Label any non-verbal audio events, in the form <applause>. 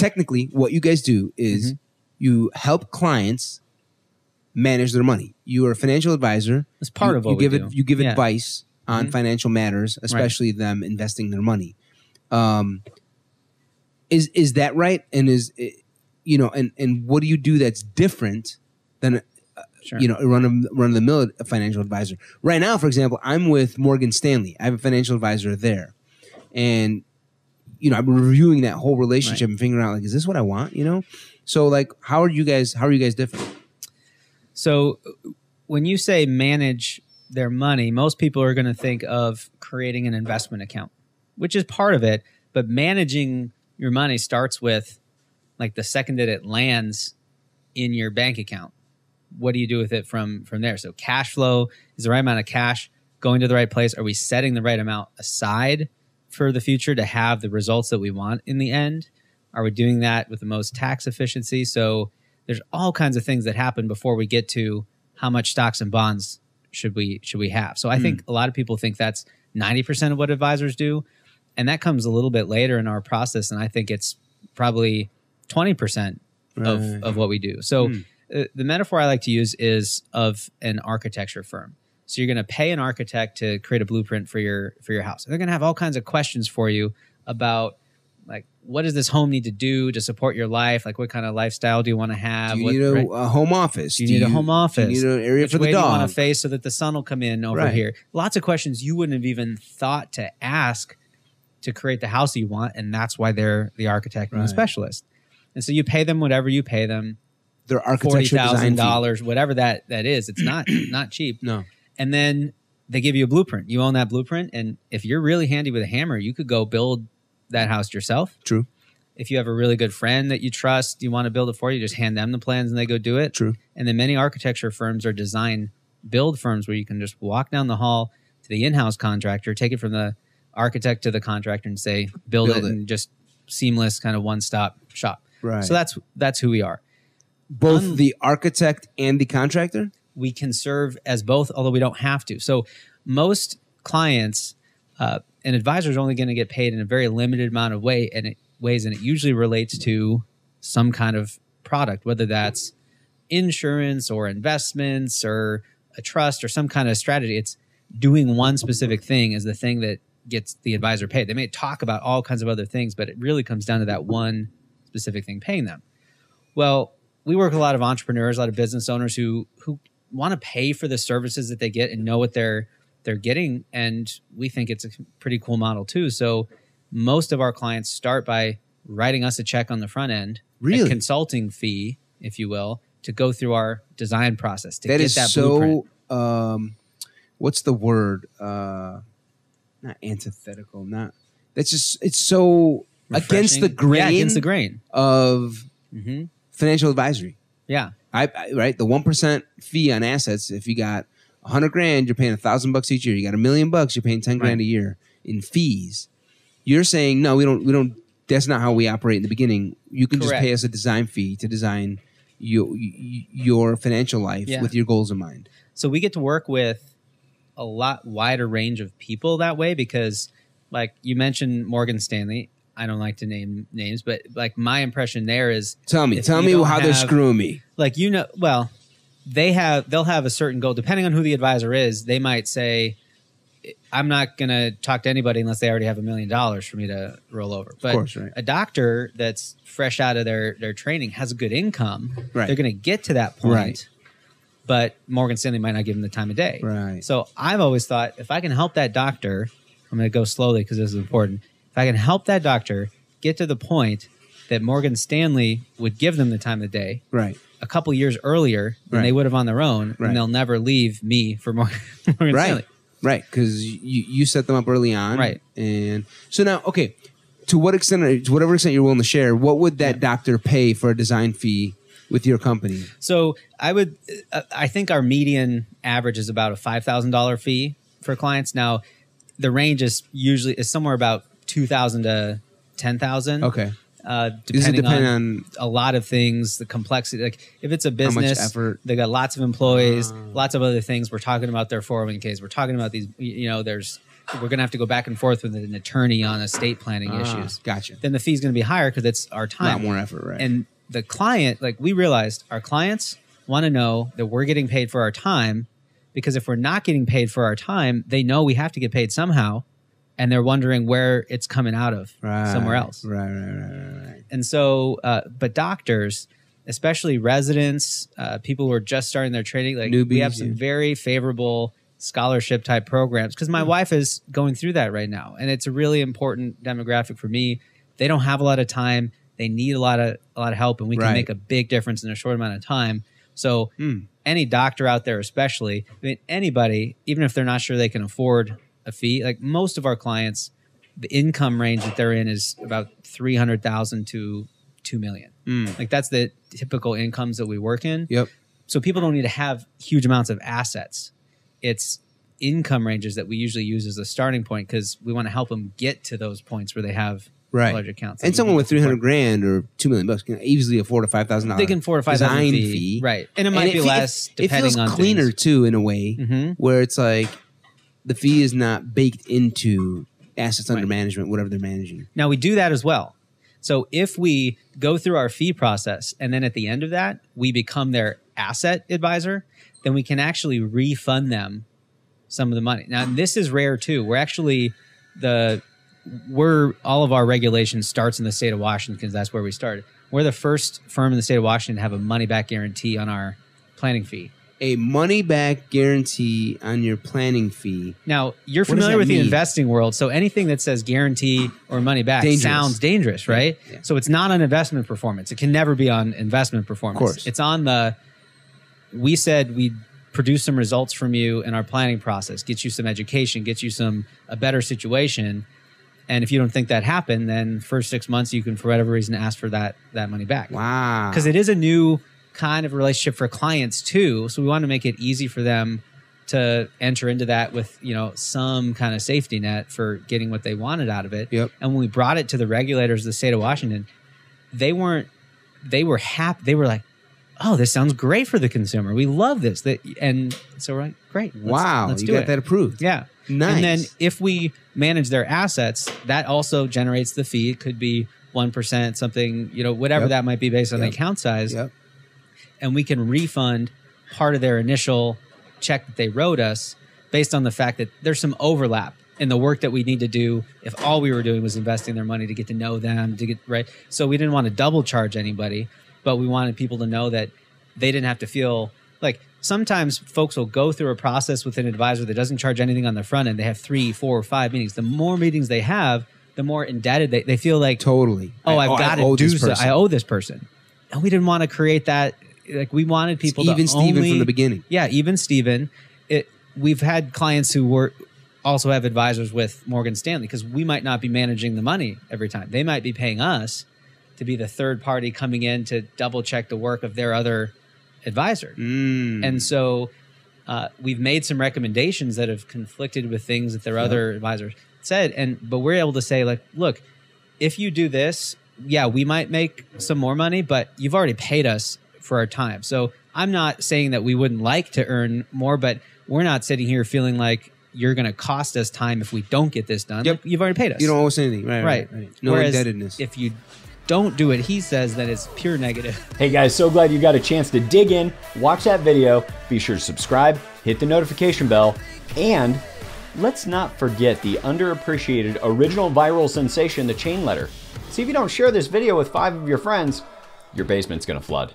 technically, what you guys do is mm-hmm. you help clients manage their money. You are a financial advisor. That's part you, of what you give it. You give yeah. advice on mm-hmm. financial matters, especially right. them investing their money. Um, is is that right? And is eh, you know, and and what do you do that's different than uh, Sure. you know run of, run the mill financial advisor right now for example i'm with morgan stanley i have a financial advisor there and you know, I'm reviewing that whole relationship right. and figuring out like, is this what I want? You know, so like, how are you guys? How are you guys different? So, when you say manage their money, most people are going to think of creating an investment account, which is part of it. But managing your money starts with like the second that it lands in your bank account. What do you do with it from from there? So, cash flow is the right amount of cash going to the right place. Are we setting the right amount aside? for the future to have the results that we want in the end? Are we doing that with the most tax efficiency? So there's all kinds of things that happen before we get to how much stocks and bonds should we should we have. So I mm. think a lot of people think that's 90% of what advisors do and that comes a little bit later in our process and I think it's probably 20% right. of of what we do. So mm. uh, the metaphor I like to use is of an architecture firm. So you're going to pay an architect to create a blueprint for your for your house. And they're going to have all kinds of questions for you about like what does this home need to do to support your life? Like what kind of lifestyle do you want to have? Do you what, need a, right? a, home office? Do you, do you need a home office? Do you need an area Which for the way dog? Do you want to face so that the sun will come in over right. here? Lots of questions you wouldn't have even thought to ask to create the house you want, and that's why they're the architect and the specialist. And so you pay them whatever you pay them. Their architecture forty thousand dollars, whatever that that is. It's not not cheap. No and then they give you a blueprint. You own that blueprint, and if you're really handy with a hammer, you could go build that house yourself. True. If you have a really good friend that you trust, you want to build it for you, just hand them the plans and they go do it. True. And then many architecture firms are design build firms where you can just walk down the hall to the in-house contractor, take it from the architect to the contractor, and say build, build it, it, and just seamless kind of one-stop shop. Right. So that's that's who we are. Both um, the architect and the contractor we can serve as both, although we don't have to. So most clients, uh, an advisor is only going to get paid in a very limited amount of way and it ways, and it usually relates to some kind of product, whether that's insurance or investments or a trust or some kind of strategy. It's doing one specific thing is the thing that gets the advisor paid. They may talk about all kinds of other things, but it really comes down to that one specific thing paying them. Well, we work with a lot of entrepreneurs, a lot of business owners who who want to pay for the services that they get and know what they're they're getting and we think it's a pretty cool model too so most of our clients start by writing us a check on the front end really? a consulting fee if you will to go through our design process to that get is that so, blueprint um, what's the word uh, not antithetical not that's just it's so Refreshing. against the grain yeah, against the grain of mm-hmm. financial advisory yeah I, I right the one percent fee on assets. If you got a hundred grand, you're paying a thousand bucks each year. You got a million bucks, you're paying ten grand a year in fees. You're saying no, we don't, we don't. That's not how we operate in the beginning. You can Correct. just pay us a design fee to design your your financial life yeah. with your goals in mind. So we get to work with a lot wider range of people that way because, like you mentioned, Morgan Stanley. I don't like to name names, but like my impression there is tell me, tell me how have, they're screwing me. Like you know, well, they have they'll have a certain goal depending on who the advisor is. They might say, "I'm not going to talk to anybody unless they already have a million dollars for me to roll over." But course, right. a doctor that's fresh out of their their training has a good income. Right. They're going to get to that point. Right but Morgan Stanley might not give him the time of day. Right. So I've always thought if I can help that doctor, I'm going to go slowly because this is important if I can help that doctor get to the point that Morgan Stanley would give them the time of the day, right? A couple years earlier than right. they would have on their own, right. and they'll never leave me for Morgan, <laughs> Morgan right. Stanley. Right, because you, you set them up early on, right? And so now, okay, to what extent, to whatever extent you're willing to share, what would that yeah. doctor pay for a design fee with your company? So I would, uh, I think our median average is about a five thousand dollar fee for clients. Now, the range is usually is somewhere about 2000 to 10,000. Okay. Uh, depending, depend on, on, a lot of things, the complexity. Like if it's a business, they got lots of employees, uh, lots of other things. We're talking about their 401ks. We're talking about these. You know, there's we're going to have to go back and forth with an attorney on estate planning uh, issues. Gotcha. Then the fee's going to be higher because it's our time. more effort, right? And the client, like we realized, our clients want to know that we're getting paid for our time because if we're not getting paid for our time, they know we have to get paid somehow and they're wondering where it's coming out of right, somewhere else. Right, right, right, right. And so, uh, but doctors, especially residents, uh, people who are just starting their training, like Newbies, we have some yeah. very favorable scholarship type programs because my wife is going through that right now, and it's a really important demographic for me. They don't have a lot of time; they need a lot of a lot of help, and we right. can make a big difference in a short amount of time. So, mm. any doctor out there, especially, I mean, anybody, even if they're not sure they can afford a fee. Like most of our clients, the income range that they're in is about 300,000 to 2 million. Mm. Like that's the typical incomes that we work in. Yep. So people don't need to have huge amounts of assets. It's income ranges that we usually use as a starting point because we want to help them get to those points where they have right. large accounts. And someone with three hundred grand or two million bucks can easily afford a five thousand dollars. They can afford a five thousand fee. fee, right? And it might and be it, less. It, it feels cleaner things. too, in a way, mm-hmm. where it's like the fee is not baked into assets under right. management, whatever they're managing. Now we do that as well. So if we go through our fee process and then at the end of that we become their asset advisor, then we can actually refund them some of the money. Now this is rare too. We're actually the we're all of our regulation starts in the state of Washington because that's where we started. We're the first firm in the state of Washington to have a money back guarantee on our planning fee a money back guarantee on your planning fee. Now, you're what familiar with mean? the investing world, so anything that says guarantee or money back dangerous. sounds dangerous, right? Yeah. Yeah. So it's not on investment performance. It can never be on investment performance. Of course. It's on the we said we'd produce some results from you in our planning process, get you some education, get you some a better situation. And if you don't think that happened, then first six months you can for whatever reason ask for that that money back. Wow. Because it is a new kind of relationship for clients too. So we want to make it easy for them to enter into that with you know some kind of safety net for getting what they wanted out of it. Yep. And when we brought it to the regulators of the state of Washington, they weren't. They were happy. They were like, "Oh, this sounds great for the consumer. We love this." That and so we're like, "Great, let's, wow, let's you do got it. that approved." Yeah, nice. And then if we manage their assets, that also generates the fee. It could be one percent, something you know, whatever yep. that might be based on yep. the account size. Yep and we can refund part of their initial check that they wrote us based on the fact that there's some overlap in the work that we need to do if all we were doing was investing their money to get to know them to get right so we didn't want to double charge anybody but we wanted people to know that they didn't have to feel like sometimes folks will go through a process with an advisor that doesn't charge anything on the front end they have three four or five meetings the more meetings they have the more indebted they, they feel like totally oh I, have got to do so i owe this person and we didn't want to create that like we wanted people even to Steven only, from the beginning. Yeah, even Steven. It, we've had clients who were also have advisors with Morgan Stanley because we might not be managing the money every time. They might be paying us to be the third party coming in to double check the work of their other advisor. Mm. And so uh, we've made some recommendations that have conflicted with things that their yep. other advisors said. And but we're able to say like, look, if you do this, yeah, we might make some more money, but you've already paid us for our time. So I'm not saying that we wouldn't like to earn more, but we're not sitting here feeling like you're going to cost us time if we don't get this done. Yep. Like, you've already paid us. You don't owe us anything. Right. Right. right, right. No Whereas indebtedness. If you don't do it, he says that it's pure negative. <laughs> Hey guys, so glad you got a chance to dig in, watch that video. Be sure to subscribe, hit the notification bell, and let's not forget the underappreciated original viral sensation, the chain letter. See, if you don't share this video with five of your friends, your basement's gonna flood.